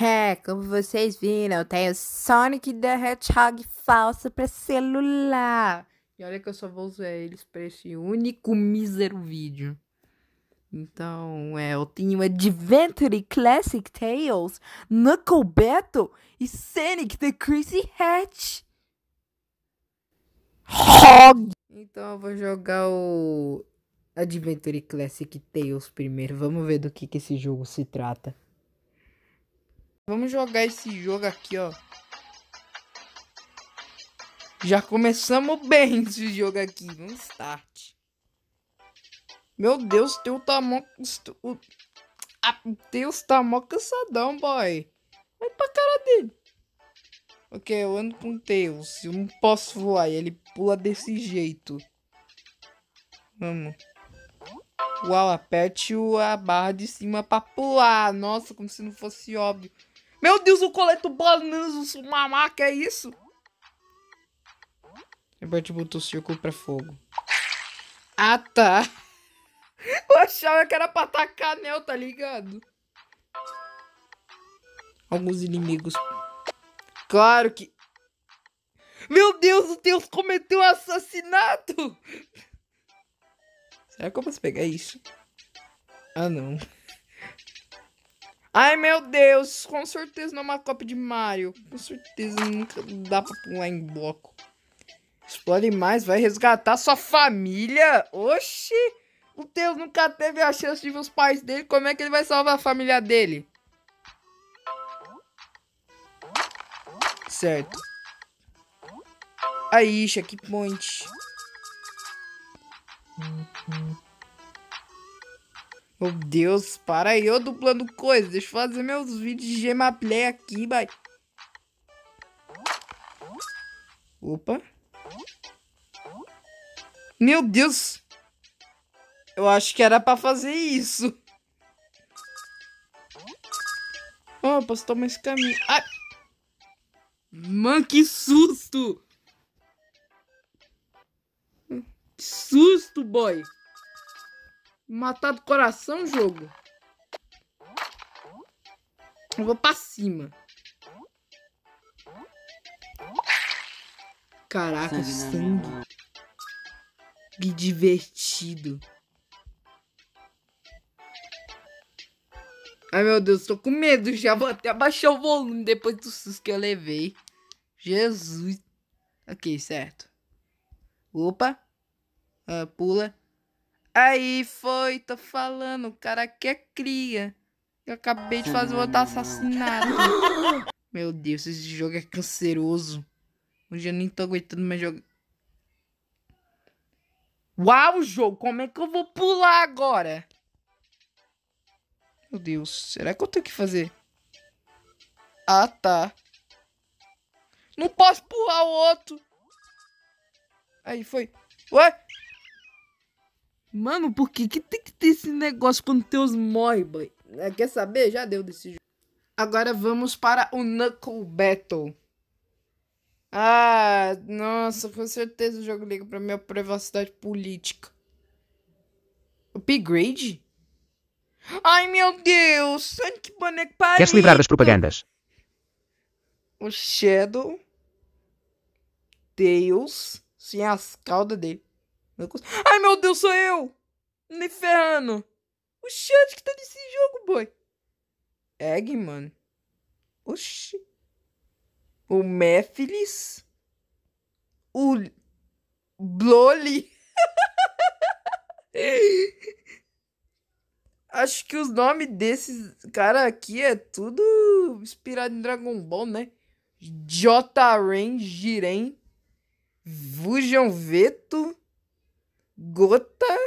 É, como vocês viram, eu tenho Sonic the Hedgehog falso para celular. E olha que eu só vou usar eles pra esse único mísero vídeo. Então, é, eu tenho Adventure Classic Tales, Knuckle Battle e Sonic the Crazy Hatch. Então eu vou jogar o Adventure Classic Tales primeiro. Vamos ver do que, que esse jogo se trata. Vamos jogar esse jogo aqui, ó. Já começamos bem esse jogo aqui. Vamos start. Meu Deus, teu tamanho... Tá ah, Deus, tá mó cansadão, boy. Vai pra cara dele. Ok, eu ando com Tails. Eu não posso voar. ele pula desse jeito. Vamos. Uau, aperte a barra de cima pra pular. Nossa, como se não fosse óbvio. Meu Deus, o coleto Bananzo Mamá, que é isso? te botou o círculo pra fogo. Ah, tá. Eu achava que era pra atacar anel, tá ligado? Alguns inimigos. Claro que... Meu Deus, o Deus cometeu um assassinato! Será que eu posso pegar isso? Ah, não. Ai, meu Deus. Com certeza não é uma cópia de Mario. Com certeza nunca dá pra pular em bloco. Explore mais, vai resgatar sua família? Oxi! O Deus nunca teve a chance de ver os pais dele. Como é que ele vai salvar a família dele? Certo. Aí, checkpoint. Meu Deus, para aí, eu dublando coisa. Deixa eu fazer meus vídeos de gemaplay aqui, vai. Opa. Meu Deus. Eu acho que era pra fazer isso. Oh, posso tomar esse caminho. Ai. Mano, que susto. Que susto, boy. Matar do coração, jogo. Eu vou pra cima. Caraca, sangue. sangue. Que divertido. Ai, meu Deus, tô com medo já. Vou até abaixar o volume depois do susto que eu levei. Jesus. Ok, certo. Opa. Ah, pula. Aí foi, tô falando, o cara que é cria. Eu acabei de fazer outro assassinato. Meu Deus, esse jogo é canceroso. Hoje eu nem tô aguentando mais jogar. Uau, jogo, como é que eu vou pular agora? Meu Deus, será que eu tenho que fazer? Ah, tá. Não posso pular o outro. Aí foi. Ué? Mano, por que, que tem que ter esse negócio quando Deus morre, boy? É, quer saber? Já deu desse jogo. Agora vamos para o Knuckle Battle. Ah, nossa, com certeza o jogo liga pra minha privacidade política. Upgrade? Ai, meu Deus! Santo que boneco pariu! Quer se livrar das propagandas? O Shadow... Tails... Sem as caudas dele. Meu Ai, meu Deus, sou eu! Nem ferrando! O Xande que tá nesse jogo, boy! Egg, mano. Oxi. O Méfilis. O... Bloli. Acho que os nomes desses cara aqui é tudo inspirado em Dragon Ball, né? Jotaren, Jiren, Vujan Veto, Gota,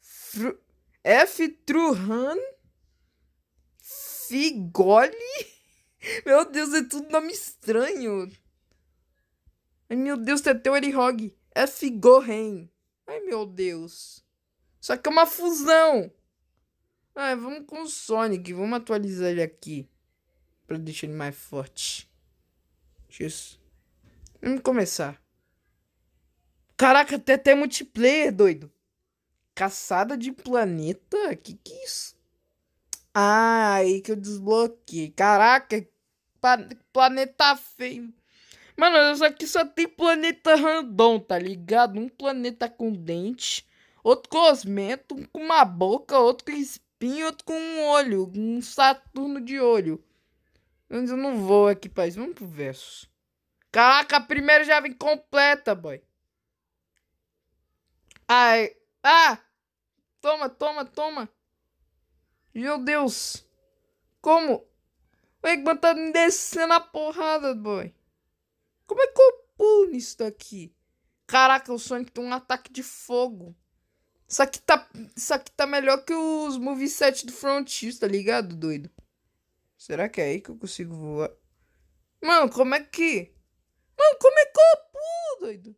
Fru, F. Truhan, Figoli. Meu Deus, é tudo nome estranho. Ai, meu Deus, Teteu é Erihog. F. Gohen. Ai, meu Deus. Só que é uma fusão. Ah, vamos com o Sonic. Vamos atualizar ele aqui. Pra deixar ele mais forte. Isso. Vamos começar. Caraca, tem até multiplayer, doido. Caçada de planeta? Que que é isso? Ah, aí que eu desbloqueei. Caraca, planeta feio. Mano, isso aqui só tem planeta random, tá ligado? Um planeta com dente, outro cosmento, um com uma boca, outro com espinho, outro com um olho, um Saturno de olho. Mas eu não vou aqui, paz. Vamos pro verso. Caraca, a primeira já vem completa, boy. Ai. Ah! Toma, toma, toma. Meu Deus. Como? O Eggman tá me descendo a porrada, boy. Como é que eu pulo nisso daqui? Caraca, o Sonic tem um ataque de fogo. Isso aqui tá, isso aqui tá melhor que os moveset do Frontiers, tá ligado, doido? Será que é aí que eu consigo voar? Mano, como é que... Mano, como é que eu pulo, doido?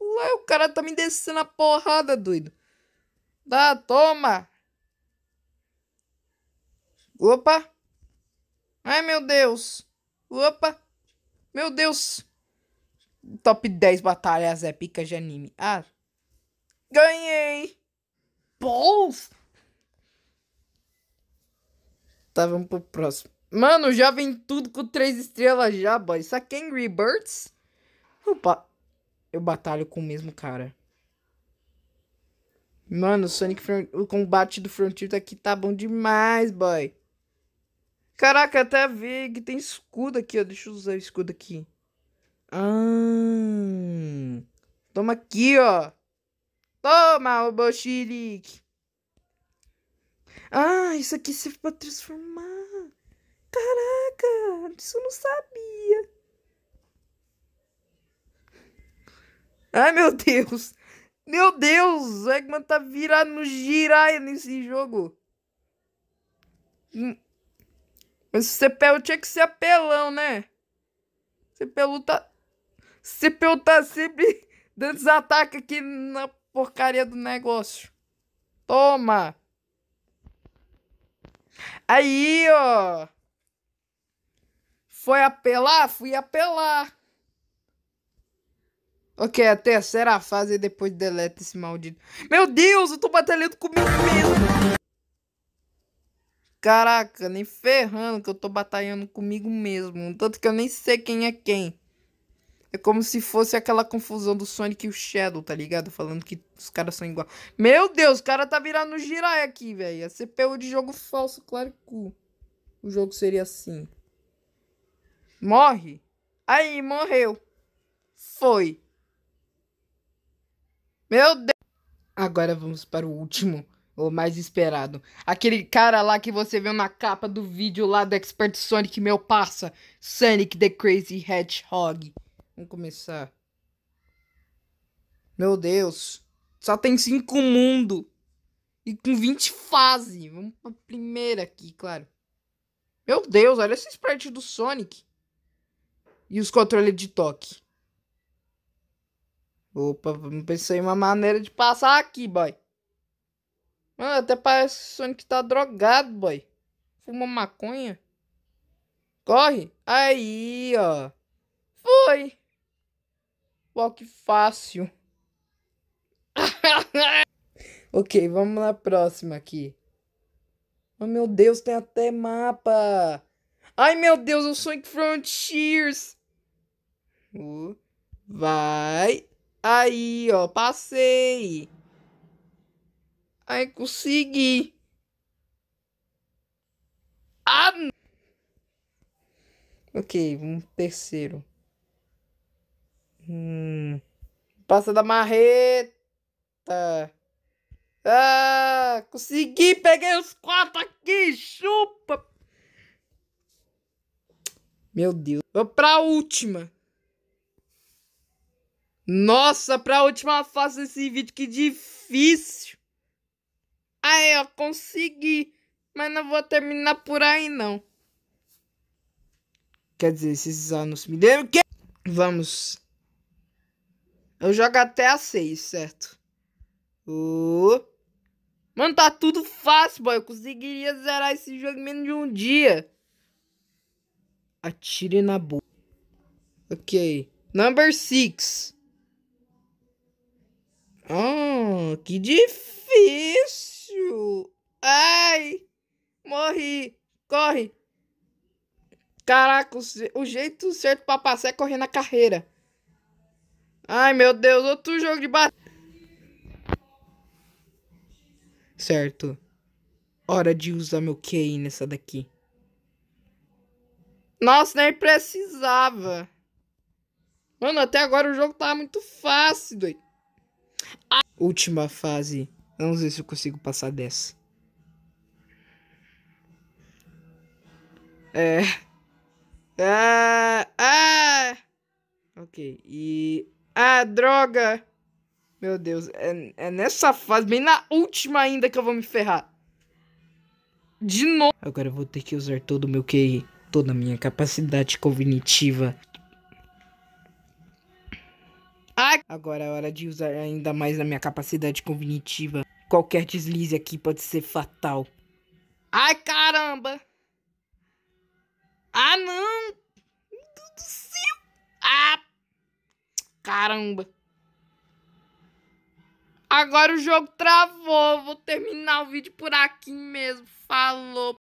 Ué, o cara tá me descendo a porrada, doido. Dá, toma. Opa. Ai, meu Deus. Opa. Meu Deus. Top 10 batalhas épicas de anime. Ah. Ganhei. Bols. Tá, vamos pro próximo. Mano, já vem tudo com 3 estrelas já, boy. Isso aqui é Angry Birds? Opa eu batalho com o mesmo cara. Mano, o Sonic Front... o combate do Frontier tá aqui tá bom demais, boy. Caraca, até vi que tem escudo aqui, ó. Deixa eu usar o escudo aqui. Ah, toma aqui, ó. Toma, o Bochilik. Ah, isso aqui serve pra transformar. Caraca, isso eu não sabia. Ai, meu Deus. Meu Deus, o Eggman tá virado no giraia nesse jogo. Hum. Mas o CPU tinha que ser apelão, né? O CPU tá... O CPU tá sempre dando os aqui na porcaria do negócio. Toma! Aí, ó. Foi apelar? Fui apelar. Ok, a terceira fase e depois deleta esse maldito. Meu Deus, eu tô batalhando comigo mesmo. Caraca, nem ferrando que eu tô batalhando comigo mesmo. Tanto que eu nem sei quem é quem. É como se fosse aquela confusão do Sonic e o Shadow, tá ligado? Falando que os caras são iguais. Meu Deus, o cara tá virando Jirai aqui, velho. A é CPU de jogo falso, claro que o jogo seria assim. Morre. Aí, morreu. Foi. Meu Deus! Agora vamos para o último, o mais esperado. Aquele cara lá que você viu na capa do vídeo lá do Expert Sonic, meu parça, Sonic the Crazy Hedgehog. Vamos começar. Meu Deus. Só tem cinco mundo. E com 20 fases. Vamos pra primeira aqui, claro. Meu Deus, olha esse sprite do Sonic. E os controles de toque. Opa, pensei uma maneira de passar aqui, boy. Mano, ah, até parece que o Sonic tá drogado, boy. Fuma maconha. Corre. Aí, ó. Foi. Pô, que fácil. ok, vamos na próxima aqui. Oh, meu Deus, tem até mapa. Ai, meu Deus, o Sonic Frontiers. Uh, vai. Aí, ó, passei. Aí consegui. Ah! Ok, um terceiro. Hum. Passa da marreta. Ah, consegui, peguei os quatro aqui, chupa. Meu Deus. Vou pra última. Nossa, pra última fase desse vídeo, que difícil. Aí, ó, consegui. Mas não vou terminar por aí, não. Quer dizer, esses anos me o que... Vamos. Eu jogo até a 6, certo? Uh. Mano, tá tudo fácil, boy. Eu conseguiria zerar esse jogo em menos de um dia. Atire na boca. Ok. Number 6. Ah, que difícil! Ai! Morri! Corre! Caraca, o jeito certo pra passar é correr na carreira. Ai, meu Deus, outro jogo de bate. Certo. Hora de usar meu QI nessa daqui. Nossa, nem precisava. Mano, até agora o jogo tá muito fácil, doido última fase. Vamos ver se eu consigo passar dessa. É. Ah! Ah! Ok. E. Ah, droga! Meu Deus, é, é nessa fase, bem na última ainda que eu vou me ferrar. De novo. Agora eu vou ter que usar todo o meu QI, toda a minha capacidade cognitiva. Agora é hora de usar ainda mais a minha capacidade cognitiva. Qualquer deslize aqui pode ser fatal. Ai, caramba! Ah, não! Meu Deus do céu! Ah! Caramba! Agora o jogo travou. Vou terminar o vídeo por aqui mesmo. Falou!